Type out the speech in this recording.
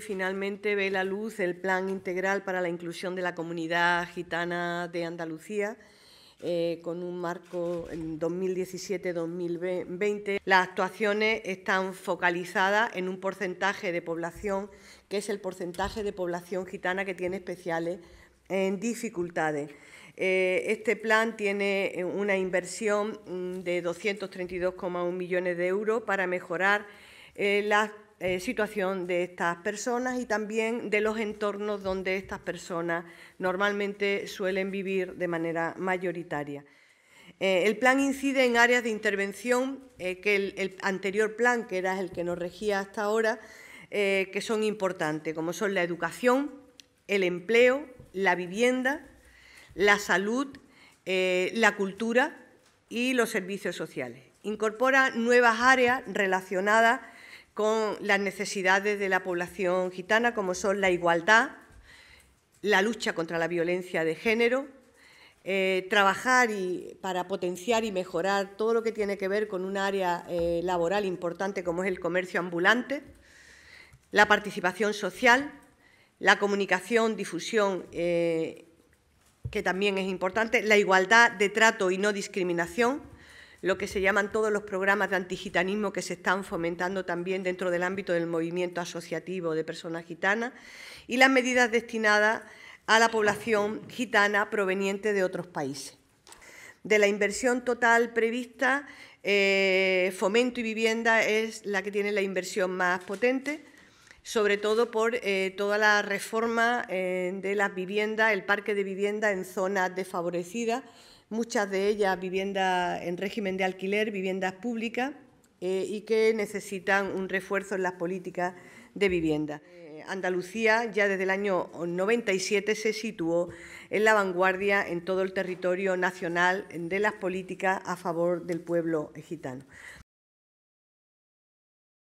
Finalmente ve la luz el Plan Integral para la Inclusión de la Comunidad Gitana de Andalucía, eh, con un marco en 2017-2020. Las actuaciones están focalizadas en un porcentaje de población, que es el porcentaje de población gitana que tiene especiales en dificultades. Eh, este plan tiene una inversión mm, de 232,1 millones de euros para mejorar eh, las eh, situación de estas personas y también de los entornos donde estas personas normalmente suelen vivir de manera mayoritaria. Eh, el plan incide en áreas de intervención eh, que el, el, anterior plan, que era el que nos regía hasta ahora, que son importantes, como son la educación, el empleo, la vivienda, la salud, la cultura y los servicios sociales. Incorpora nuevas áreas relacionadas con las necesidades de la población gitana, como son la igualdad, la lucha contra la violencia de género, eh, trabajar para potenciar y mejorar todo lo que tiene que ver con un área eh, laboral importante como es el comercio ambulante, la participación social, la comunicación, difusión, eh, que también es importante, la igualdad de trato y no discriminación, lo que se llaman todos los programas de antigitanismo que se están fomentando también dentro del ámbito del movimiento asociativo de personas gitanas y las medidas destinadas a la población gitana proveniente de otros países. De la inversión total prevista, eh, fomento y vivienda es la que tiene la inversión más potente, sobre todo por eh, toda la reforma eh, de las viviendas, el parque de vivienda en zonas desfavorecidas, muchas de ellas viviendas en régimen de alquiler, viviendas públicas, eh, y que necesitan un refuerzo en las políticas de vivienda. Eh, Andalucía ya desde el año 97 se situó en la vanguardia en todo el territorio nacional de las políticas a favor del pueblo gitano.